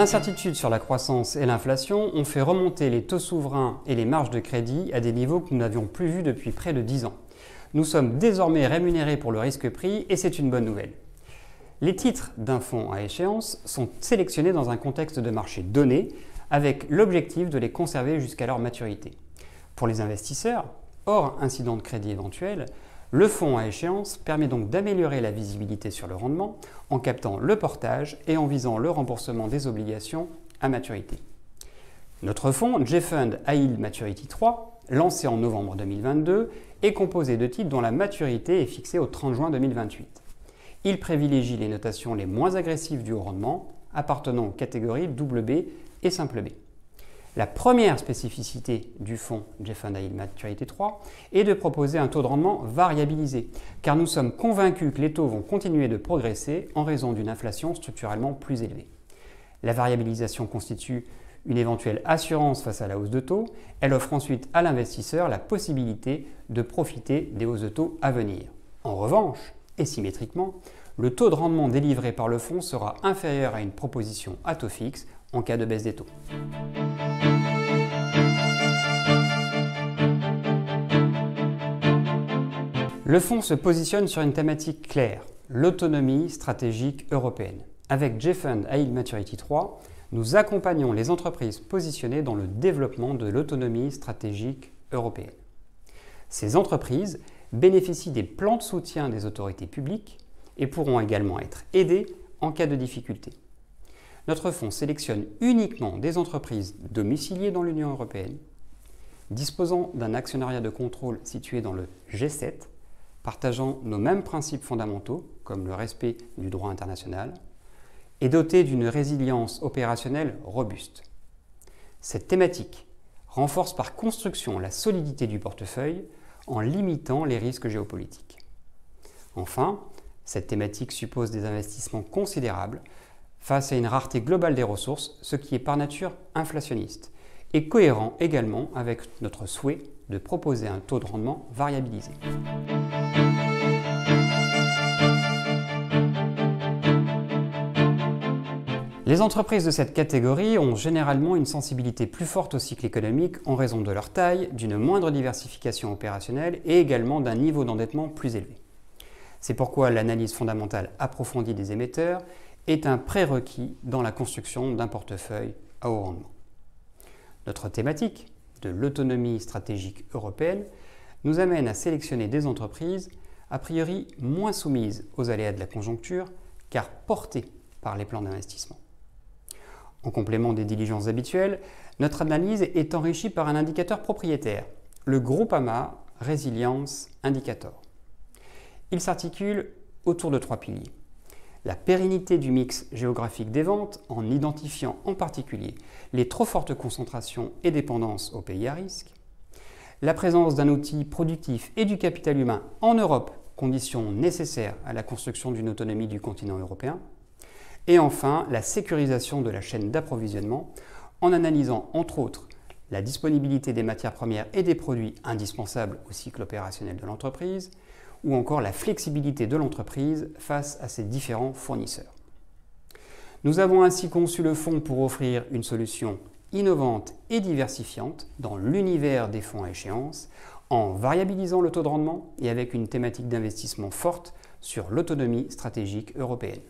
L'incertitude sur la croissance et l'inflation ont fait remonter les taux souverains et les marges de crédit à des niveaux que nous n'avions plus vus depuis près de 10 ans. Nous sommes désormais rémunérés pour le risque pris et c'est une bonne nouvelle. Les titres d'un fonds à échéance sont sélectionnés dans un contexte de marché donné avec l'objectif de les conserver jusqu'à leur maturité. Pour les investisseurs, hors incident de crédit éventuel, le fonds à échéance permet donc d'améliorer la visibilité sur le rendement en captant le portage et en visant le remboursement des obligations à maturité. Notre fonds J-Fund AIL Maturity 3, lancé en novembre 2022, est composé de titres dont la maturité est fixée au 30 juin 2028. Il privilégie les notations les moins agressives du haut rendement, appartenant aux catégories B et simple B. La première spécificité du fonds Jeff Yield Maturité 3 est de proposer un taux de rendement variabilisé, car nous sommes convaincus que les taux vont continuer de progresser en raison d'une inflation structurellement plus élevée. La variabilisation constitue une éventuelle assurance face à la hausse de taux, elle offre ensuite à l'investisseur la possibilité de profiter des hausses de taux à venir. En revanche, et symétriquement, le taux de rendement délivré par le fonds sera inférieur à une proposition à taux fixe en cas de baisse des taux. Le fonds se positionne sur une thématique claire, l'autonomie stratégique européenne. Avec J-Fund Maturity 3, nous accompagnons les entreprises positionnées dans le développement de l'autonomie stratégique européenne. Ces entreprises bénéficient des plans de soutien des autorités publiques et pourront également être aidées en cas de difficulté. Notre fonds sélectionne uniquement des entreprises domiciliées dans l'Union européenne, disposant d'un actionnariat de contrôle situé dans le G7 partageant nos mêmes principes fondamentaux, comme le respect du droit international, et doté d'une résilience opérationnelle robuste. Cette thématique renforce par construction la solidité du portefeuille en limitant les risques géopolitiques. Enfin, cette thématique suppose des investissements considérables face à une rareté globale des ressources, ce qui est par nature inflationniste, et cohérent également avec notre souhait de proposer un taux de rendement variabilisé. Les entreprises de cette catégorie ont généralement une sensibilité plus forte au cycle économique en raison de leur taille, d'une moindre diversification opérationnelle et également d'un niveau d'endettement plus élevé. C'est pourquoi l'analyse fondamentale approfondie des émetteurs est un prérequis dans la construction d'un portefeuille à haut rendement. Notre thématique de l'autonomie stratégique européenne nous amène à sélectionner des entreprises a priori moins soumises aux aléas de la conjoncture, car portées par les plans d'investissement. En complément des diligences habituelles, notre analyse est enrichie par un indicateur propriétaire, le Groupama Résilience Indicator. Il s'articule autour de trois piliers. La pérennité du mix géographique des ventes en identifiant en particulier les trop fortes concentrations et dépendances aux pays à risque. La présence d'un outil productif et du capital humain en Europe, condition nécessaire à la construction d'une autonomie du continent européen et enfin, la sécurisation de la chaîne d'approvisionnement en analysant entre autres la disponibilité des matières premières et des produits indispensables au cycle opérationnel de l'entreprise, ou encore la flexibilité de l'entreprise face à ses différents fournisseurs. Nous avons ainsi conçu le fonds pour offrir une solution innovante et diversifiante dans l'univers des fonds à échéance, en variabilisant le taux de rendement et avec une thématique d'investissement forte sur l'autonomie stratégique européenne.